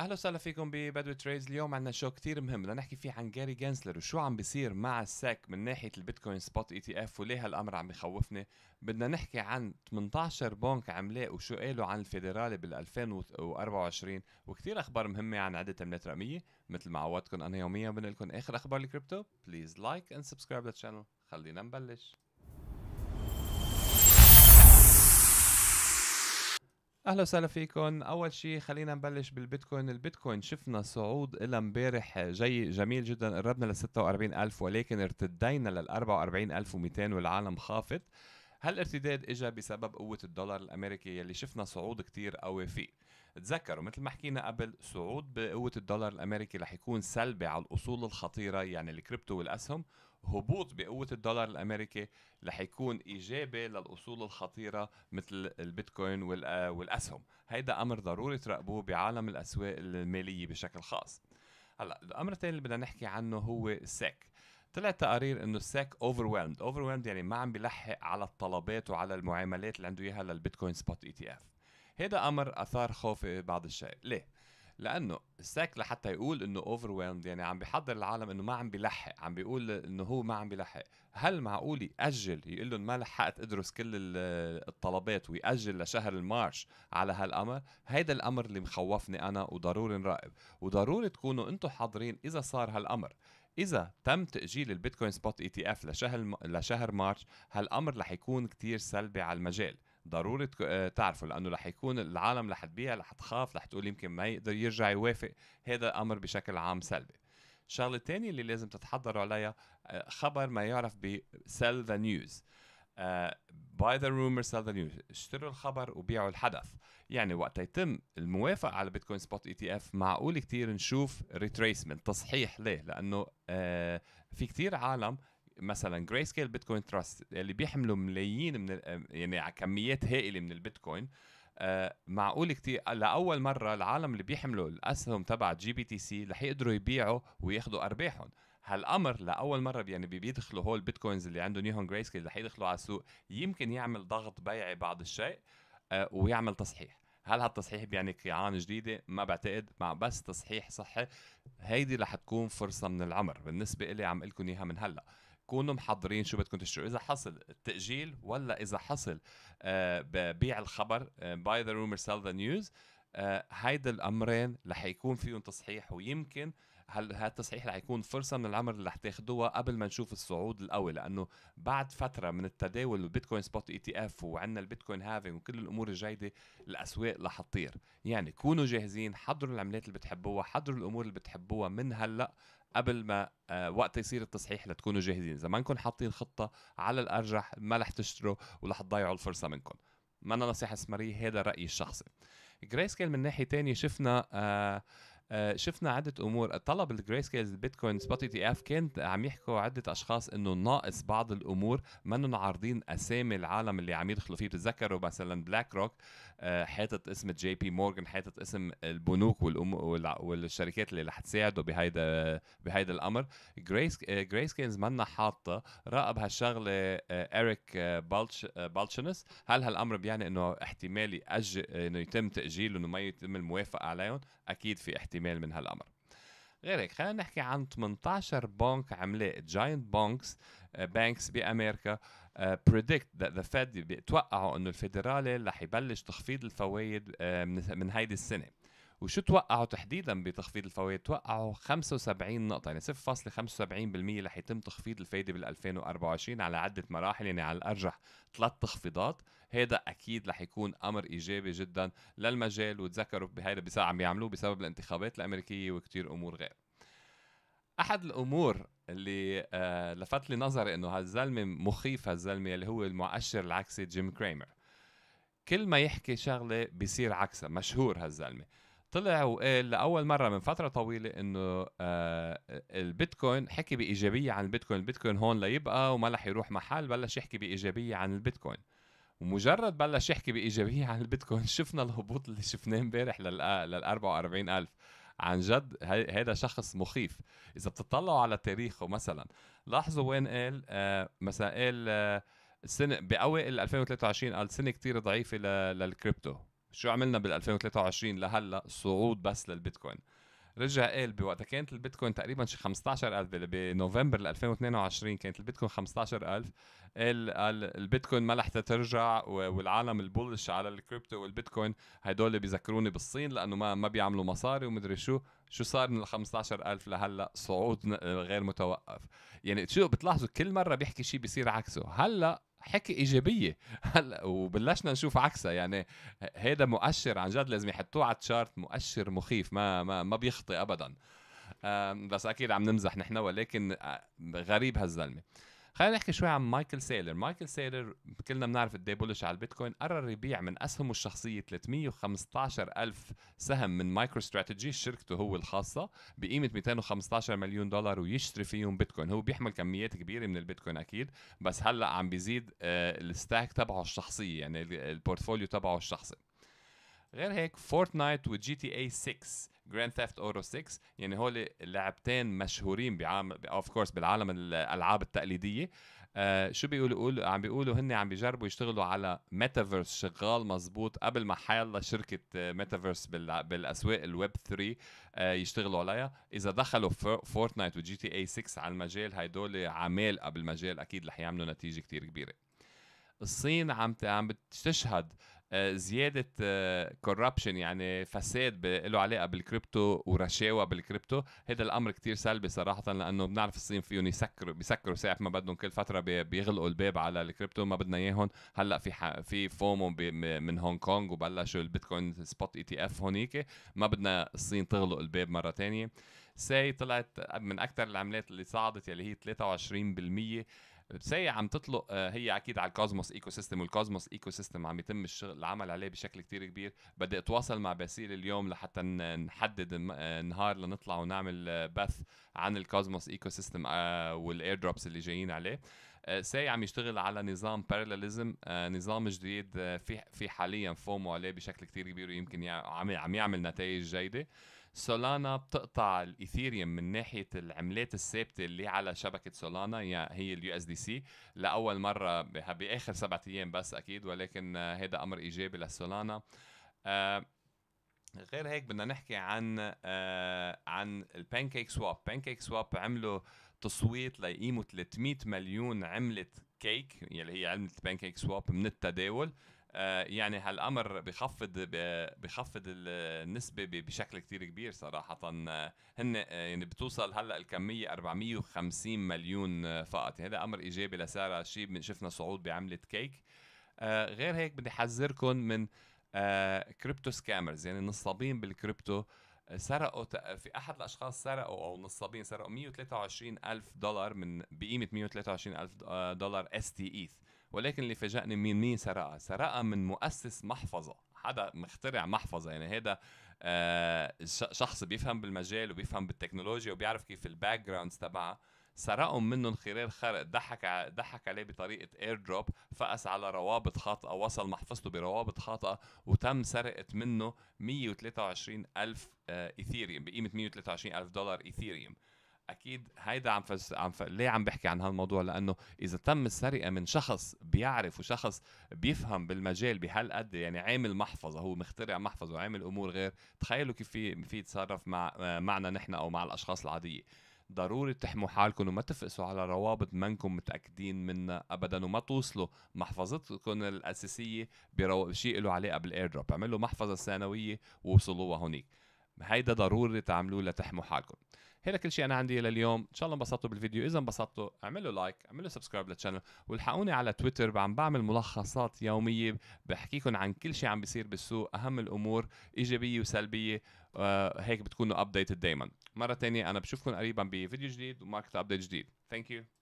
اهلا وسهلا فيكم ببدو تريدز اليوم عندنا شو كتير مهم بدنا نحكي فيه عن جاري جانسلر وشو عم بيصير مع الساك من ناحيه البيتكوين سبوت اي تي اف وليه هالامر عم بخوفني بدنا نحكي عن 18 بنك عملاق وشو قالوا عن الفيدرالي بال 2024 وكثير اخبار مهمه عن عده تمنيات رقميه مثل ما عودتكم انا يوميا بنقول لكم اخر اخبار الكريبتو بليز لايك اند سبسكرايب للشانل خلينا نبلش اهلا وسهلا فيكم اول شيء خلينا نبلش بالبيتكوين البيتكوين شفنا صعود الى امبارح جاي جميل جدا قربنا ل 46000 ولكن ارتدينا لل 44200 والعالم خافت هالارتداد اجى بسبب قوة الدولار الامريكي يلي شفنا صعود كتير قوي فيه تذكروا مثل ما حكينا قبل صعود بقوة الدولار الامريكي رح يكون سلبي على الاصول الخطيرة يعني الكريبتو والاسهم هبوط بقوة الدولار الأمريكي رح يكون إيجابي للأصول الخطيرة مثل البيتكوين آه، والأسهم هيدا أمر ضروري تراقبوه بعالم الأسواق المالية بشكل خاص هلا الأمر الثاني اللي بدنا نحكي عنه هو السك طلع تقارير انه الساك overwhelmed overwhelmed يعني ما عم بيلحق على الطلبات وعلى المعاملات اللي عنده اياها للبيتكوين سبوت اي تي اف هذا امر اثار خوف بعض الشيء ليه لانه الساك لحتى يقول انه اوفر يعني عم بيحضر العالم انه ما عم بيلحق عم بيقول انه هو ما عم بيلحق هل معقول ياجل يقول لهم ما لحقت ادرس كل الطلبات وياجل لشهر المارش على هالامر هيدا الامر اللي مخوفني انا وضروري نراقب وضروري تكونوا انتم حاضرين اذا صار هالامر اذا تم تاجيل البيتكوين سبوت اي تي اف لشهر لشهر مارش هالامر رح يكون كتير سلبي على المجال ضروري آه، تعرفوا لانه رح يكون العالم رح تبيع رح تخاف رح تقول يمكن ما يقدر يرجع يوافق هذا الامر بشكل عام سلبي الشغله الثانيه اللي لازم تتحضروا عليها آه، خبر ما يعرف ب sell the news باي ذا رومر سيل ذا نيوز اشتروا الخبر وبيعوا الحدث يعني وقت يتم الموافقه على بيتكوين سبوت اي تي اف معقول كتير نشوف ريتريسمنت تصحيح ليه لانه آه، في كتير عالم مثلا جراي سكيل بيتكوين تراست اللي بيحملوا ملايين من آه، يعني كميات هائله من البيتكوين آه معقول كتير لاول مره العالم اللي بيحملوا الاسهم تبع جي بي تي سي رح يقدروا يبيعوا وياخذوا ارباحهم هالامر لاول مره يعني بيدخلوا هول البيتكوينز اللي عندهم نيهون جراي سكيل رح يدخلوا على السوق يمكن يعمل ضغط بيعي بعض الشيء آه ويعمل تصحيح هل هالتصحيح بيعني قيعان جديدة؟ ما بعتقد مع بس تصحيح صحي هيدي رح تكون فرصة من العمر بالنسبة إلي عم لكم إياها من هلأ كونوا محضرين شو بدكم تشتروا اذا حصل التاجيل ولا اذا حصل آه، بيع الخبر باي ذا رومر سيل ذا نيوز هيدا الامرين رح يكون فيهم تصحيح ويمكن هل هالتصحيح رح يكون فرصه من العمر اللي رح تاخذوها قبل ما نشوف الصعود القوي لانه بعد فتره من التداول البيتكوين سبوت اي تي اف وعندنا البيتكوين هافينج وكل الامور الجيده الاسواق رح تطير يعني كونوا جاهزين حضروا العملات اللي بتحبوها حضروا الامور اللي بتحبوها من هلا قبل ما آه، وقت يصير التصحيح لتكونوا جاهزين اذا ما نكون حاطين خطه على الارجح ما رح تشتروا ورح تضيعوا الفرصه منكم ما أنا نصيحه استثماريه هذا رايي الشخصي جريس سكيل من ناحيه تانية شفنا آه آه، شفنا عده امور طلب الجراي سكيلز البيتكوين سبوت اي تي اف كان عم يحكوا عده اشخاص انه ناقص بعض الامور منن عارضين اسامي العالم اللي عم يدخلوا فيه بتتذكروا مثلا بلاك آه، روك حاطط اسم جي بي مورغان حاطط اسم البنوك والشركات اللي رح تساعده بهيدا بهيدا الامر جريس سكيلز آه، منا حاطه راقب هالشغله اريك بالتش بالتشنس هل هالامر بيعني انه احتمال يأجل انه يتم تاجيله انه ما يتم الموافقه عليهم اكيد في احتمال احتمال من هالامر غير هيك خلينا نحكي عن 18 بنك عملاق جاينت بانكس بانكس بامريكا بريدكت ذا فيد بيتوقعوا انه الفيدرالي رح يبلش تخفيض الفوائد آه، من هيدي السنه وشو توقعوا تحديدا بتخفيض الفوائد؟ توقعوا 75 نقطة يعني 0.75% رح يتم تخفيض الفايدة بال 2024 على عدة مراحل يعني على الأرجح ثلاث تخفيضات هذا أكيد رح يكون أمر إيجابي جدا للمجال وتذكروا بهيدا بساعة عم يعملوه بسبب الانتخابات الأمريكية وكتير أمور غير أحد الأمور اللي آه لفت لي نظري انه هالزلمه مخيف هالزلمه اللي هو المؤشر العكسي جيم كريمر كل ما يحكي شغله بصير عكسها مشهور هالزلمه طلع وقال لاول مره من فتره طويله انه آه البيتكوين حكي بايجابيه عن البيتكوين، البيتكوين هون ليبقى وما رح يروح محل، بلش يحكي بايجابيه عن البيتكوين. ومجرد بلش يحكي بايجابيه عن البيتكوين شفنا الهبوط اللي شفناه امبارح لل 44000 عن جد هذا شخص مخيف اذا بتطلعوا على تاريخه مثلا لاحظوا وين قال آه مثلا قال آه سنة بأوائل 2023 قال سنة كتير ضعيفة للكريبتو شو عملنا بال 2023 لهلا صعود بس للبيتكوين رجع قال بوقتها كانت البيتكوين تقريبا شي 15000 بنوفمبر 2022 كانت البيتكوين 15000 قال قال البيتكوين ما رح ترجع والعالم البولش على الكريبتو والبيتكوين هدول بيذكروني بالصين لانه ما ما بيعملوا مصاري ومدري شو شو صار من ال 15000 لهلا صعود غير متوقف يعني شو بتلاحظوا كل مره بيحكي شيء بيصير عكسه هلا حكي ايجابيه هلا وبلشنا نشوف عكسها يعني هذا مؤشر عن جد لازم يحطوه على تشارت مؤشر مخيف ما ما ما بيخطئ ابدا بس اكيد عم نمزح نحن ولكن غريب هالزلمه خلينا نحكي شوي عن مايكل سيلر مايكل سيلر كلنا بنعرف قد إيه بولش على البيتكوين قرر يبيع من اسهمه الشخصيه 315 الف سهم من مايكرو استراتيجي شركته هو الخاصه بقيمه 215 مليون دولار ويشتري فيهم بيتكوين هو بيحمل كميات كبيره من البيتكوين اكيد بس هلا عم بيزيد آه، الستاك تبعه الشخصيه يعني البورتفوليو تبعه الشخصي غير هيك فورتنايت وجي تي اي 6 جراند ثيفت اوتو 6 يعني هول لعبتين مشهورين بعام اوف كورس بالعالم الالعاب التقليديه آه شو بيقولوا يقول عم بيقولوا هن عم بيجربوا يشتغلوا على ميتافيرس شغال مزبوط قبل ما حيلا شركه ميتافيرس آه، بالاسواق الويب 3 آه يشتغلوا عليها اذا دخلوا فورتنايت وجي تي اي 6 على المجال هدول عمال قبل المجال اكيد رح يعملوا نتيجه كتير كبيره الصين عم عم بتشهد آه، زياده كوربشن آه، يعني فساد له علاقه بالكريبتو ورشاوى بالكريبتو هذا الامر كتير سلبي صراحه لانه بنعرف الصين فيهم يسكروا بيسكروا ساعه ما بدهم كل فتره بيغلقوا الباب على الكريبتو ما بدنا اياهم هلا في في فومو من هونغ كونغ وبلشوا البيتكوين سبوت اي تي اف هونيك ما بدنا الصين تغلق الباب مره ثانيه ساي طلعت من اكثر العملات اللي صعدت يلي هي 23% ساي عم تطلق آه، هي اكيد على الكوزموس ايكو سيستم والكوزموس ايكو سيستم عم يتم الشغل العمل عليه بشكل كتير كبير بدي اتواصل مع باسيل اليوم لحتى نحدد آه، نهار لنطلع ونعمل آه، بث عن الكوزموس ايكو سيستم والاير دروبس اللي جايين عليه ساي عم يشتغل على نظام باراليزم نظام جديد في في حاليا فومو عليه بشكل كتير كبير ويمكن عم يعمل نتائج جيده سولانا بتقطع الايثيريوم من ناحيه العملات الثابته اللي على شبكه سولانا يعني هي اليو اس دي سي لاول مره باخر سبعة ايام بس اكيد ولكن هذا امر ايجابي لسولانا آه، غير هيك بدنا نحكي عن آه، عن البانكيك سواب بانكيك سواب عملوا تصويت ليقيموا 300 مليون عمله كيك يلي يعني هي عمله بانكيك سواب من التداول آه، يعني هالامر بخفض بخفض النسبه بشكل كثير كبير صراحه آه، هن آه، يعني بتوصل هلا الكميه 450 مليون فقط يعني هذا امر ايجابي لسارة شيء شفنا صعود بعمله كيك غير هيك بدي احذركم من كريبتو سكامرز يعني نصابين بالكريبتو سرقوا في احد الاشخاص سرقوا او نصابين سرقوا 123 الف دولار من بقيمه 123 الف دولار اس تي ايث ولكن اللي فاجأني مين مين سرقها سرقها من مؤسس محفظة حدا مخترع محفظة يعني هذا آه شخص بيفهم بالمجال وبيفهم بالتكنولوجيا وبيعرف كيف الباك جراوندز تبعها سرقهم منهم خلال خرق ضحك ضحك عليه بطريقه اير دروب فقس على روابط خاطئه وصل محفظته بروابط خاطئه وتم سرقه منه 123 الف آه، ايثيريوم بقيمه 123 الف دولار ايثيريوم اكيد هيدا عم فس... عم ف... ليه عم بحكي عن هالموضوع لانه اذا تم السرقه من شخص بيعرف وشخص بيفهم بالمجال بهالقد يعني عامل محفظه هو مخترع محفظه وعامل امور غير تخيلوا كيف في في يتصرف مع معنا نحن او مع الاشخاص العاديه ضروري تحموا حالكم وما تفقسوا على روابط منكم متاكدين منها ابدا وما توصلوا محفظتكم الاساسيه بشيء له علاقه بالاير دروب اعملوا محفظه ثانويه ووصلوها هنيك هيدا ضروري تعملوه لتحموا حالكم هيدا كل شيء انا عندي لليوم ان شاء الله انبسطتوا بالفيديو اذا انبسطتوا اعملوا لايك اعملوا سبسكرايب للشانل والحقوني على تويتر عم بعمل ملخصات يوميه بحكيكم عن كل شيء عم بيصير بالسوق اهم الامور ايجابيه وسلبيه آه، هيك بتكونوا ابديتد دائما مره ثانيه انا بشوفكم قريبا بفيديو جديد وماركت ابديت جديد ثانك يو